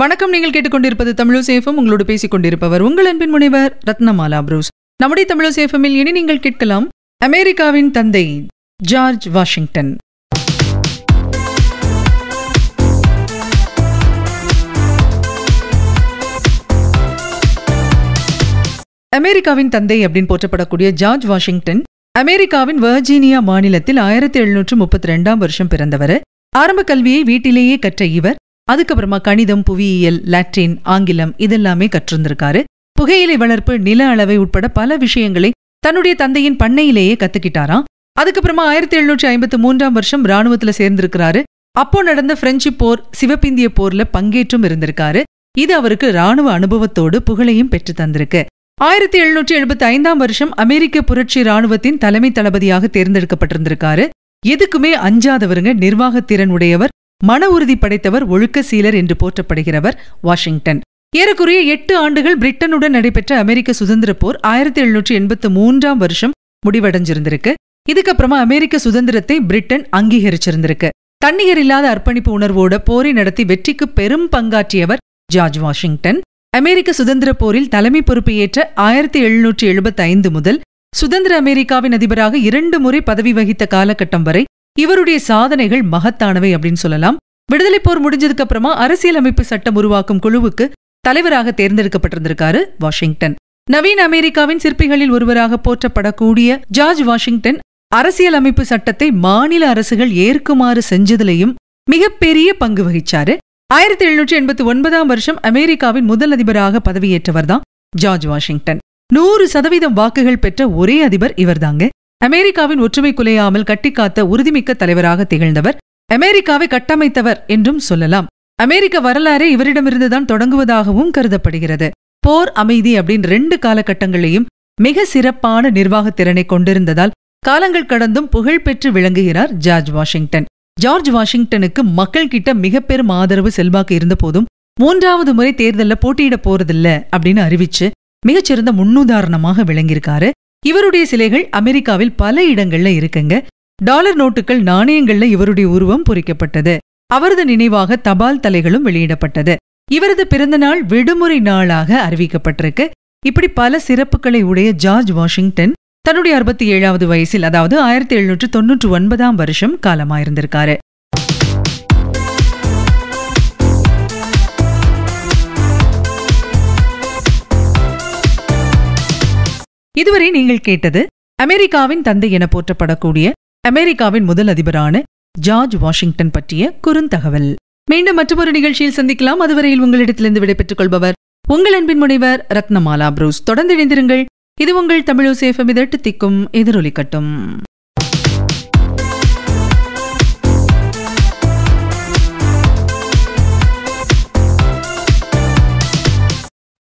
வணக்கம் நீங்கள் கேட்டுக்கொண்டிருப்பது தமிழசேஃபம் உங்களோடு பேசிக் கொண்டிருப்பவர் உங்கள் அன்பின் முனைவர் ரத்னமாலா புரூஸ் நம்முடைய தமிழசேஃபமில் இனி நீங்கள் கேட்கலாம் அமெரிக்காவின் தந்தை ஜார்ஜ் வாஷிங்டன் அமெரிக்காவின் தந்தை அப்படின்னு போற்றப்படக்கூடிய ஜார்ஜ் வாஷிங்டன் அமெரிக்காவின் வர்ஜீனியா மாநிலத்தில் ஆயிரத்தி எழுநூற்று முப்பத்தி ரெண்டாம் வருஷம் பிறந்தவர் ஆரம்ப கல்வியை வீட்டிலேயே கற்ற இவர் அதுக்கப்புறமா கணிதம் புவியியல் லாட்டின் ஆங்கிலம் இதெல்லாமே கற்றிருந்திருக்காரு புகையிலை வளர்ப்பு நில அளவை உட்பட பல விஷயங்களை தன்னுடைய தந்தையின் பண்ணையிலேயே கத்துக்கிட்டாராம் அதுக்கப்புறமா ஆயிரத்தி எழுநூற்றி ஐம்பத்தி மூன்றாம் வருஷம் ராணுவத்துல சேர்ந்திருக்கிறாரு அப்போ நடந்த பிரெஞ்சு போர் சிவப்பிந்திய போர்ல பங்கேற்றும் இருந்திருக்காரு இது அவருக்கு ராணுவ அனுபவத்தோடு புகழையும் பெற்று தந்திருக்கு ஆயிரத்தி எழுநூற்றி எழுபத்தி ஐந்தாம் வருஷம் அமெரிக்க புரட்சி ராணுவத்தின் தலைமை தளபதியாக தேர்ந்தெடுக்கப்பட்டிருந்திருக்காரு எதுக்குமே அஞ்சாதவருங்க நிர்வாக திறன் உடையவர் மன உறுதி படைத்தவர் ஒழுக்க சீலர் என்று போற்றப்படுகிறவர் வாஷிங்டன் ஏறக்குறைய எட்டு ஆண்டுகள் பிரிட்டனுடன் நடைபெற்ற அமெரிக்க சுதந்திர போர் ஆயிரத்தி எழுநூற்றி எண்பத்து மூன்றாம் வருஷம் முடிவடைஞ்சிருந்திருக்கு இதுக்கப்புறமா அமெரிக்க சுதந்திரத்தை பிரிட்டன் அங்கீகரிச்சிருந்திருக்கு தண்ணீர் இல்லாத அர்ப்பணிப்பு உணர்வோடு போரை நடத்தி வெற்றிக்கு பெரும் பங்காற்றியவர் ஜார்ஜ் வாஷிங்டன் அமெரிக்க சுதந்திர போரில் தலைமை பொறுப்பு ஏற்ற ஆயிரத்தி எழுநூற்றி எழுபத்தி ஐந்து முதல் சுதந்திர அமெரிக்காவின் அதிபராக இரண்டு முறை பதவி வகித்த காலகட்டம் வரை இவருடைய சாதனைகள் மகத்தானவை அப்படின்னு சொல்லலாம் விடுதலை போர் முடிஞ்சதுக்கு அப்புறமா அரசியலமைப்பு சட்டம் உருவாக்கும் குழுவுக்கு தலைவராக தேர்ந்தெடுக்கப்பட்டிருந்திருக்காரு வாஷிங்டன் நவீன அமெரிக்காவின் சிற்பிகளில் ஒருவராக போற்றப்படக்கூடிய ஜார்ஜ் வாஷிங்டன் அரசியலமைப்பு சட்டத்தை மாநில அரசுகள் ஏற்குமாறு செஞ்சதிலையும் மிகப்பெரிய பங்கு வகிச்சாரு ஆயிரத்தி எழுநூற்றி எண்பத்தி ஒன்பதாம் வருஷம் அமெரிக்காவின் முதல் அதிபராக பதவியேற்றவர் தான் ஜார்ஜ் வாஷிங்டன் நூறு சதவீதம் வாக்குகள் பெற்ற ஒரே அதிபர் இவர்தாங்க அமெரிக்காவின் ஒற்றுமை குலையாமல் கட்டிக்காத்த உறுதிமிக்க தலைவராக திகழ்ந்தவர் அமெரிக்காவை கட்டமைத்தவர் என்றும் சொல்லலாம் அமெரிக்க வரலாறே இவரிடமிருந்துதான் தொடங்குவதாகவும் கருதப்படுகிறது போர் அமைதி அப்படின்னு ரெண்டு காலகட்டங்களையும் மிக சிறப்பான நிர்வாகத்திறனை கொண்டிருந்ததால் காலங்கள் கடந்தும் புகழ்பெற்று விளங்குகிறார் ஜார்ஜ் வாஷிங்டன் ஜார்ஜ் வாஷிங்டனுக்கு மக்கள் கிட்ட மிக பெரும் ஆதரவு செல்வாக்கு இருந்த போதும் மூன்றாவது முறை தேர்தலில் போட்டியிட போறதில்ல அப்படின்னு அறிவிச்சு மிகச்சிறந்த முன்னுதாரணமாக விளங்கியிருக்காரு இவருடைய சிலைகள் அமெரிக்காவில் பல இடங்கள்ல இருக்குங்க டாலர் நோட்டுகள் நாணயங்கள்ல இவருடைய உருவம் பொறிக்கப்பட்டது அவரது நினைவாக தபால் தலைகளும் வெளியிடப்பட்டது இவரது பிறந்த நாள் விடுமுறை நாளாக அறிவிக்கப்பட்டிருக்கு இப்படி பல சிறப்புகளை உடைய ஜார்ஜ் வாஷிங்டன் தன்னுடைய அறுபத்தி ஏழாவது வயசில் அதாவது ஆயிரத்தி எழுநூற்று தொன்னூற்று ஒன்பதாம் வருஷம் காலமாயிருந்திருக்காரு இதுவரை நீங்கள் கேட்டது அமெரிக்காவின் தந்தை என போற்றப்படக்கூடிய அமெரிக்காவின் முதல் அதிபரான ஜார்ஜ் வாஷிங்டன் பற்றிய குறுந்தகவல் மீண்டும் மற்றொரு நிகழ்ச்சியில் சந்திக்கலாம் அதுவரையில் உங்களிடத்திலிருந்து விடைபெற்றுக் கொள்பவர் உங்கள் அன்பின் முனைவர் ரத்னமாலா புரூஸ் தொடர்ந்து இணைந்திருங்கள் இது உங்கள் தமிழோசேஃபம் இதட்டு திக்கும் எதிரொலிக்கட்டும்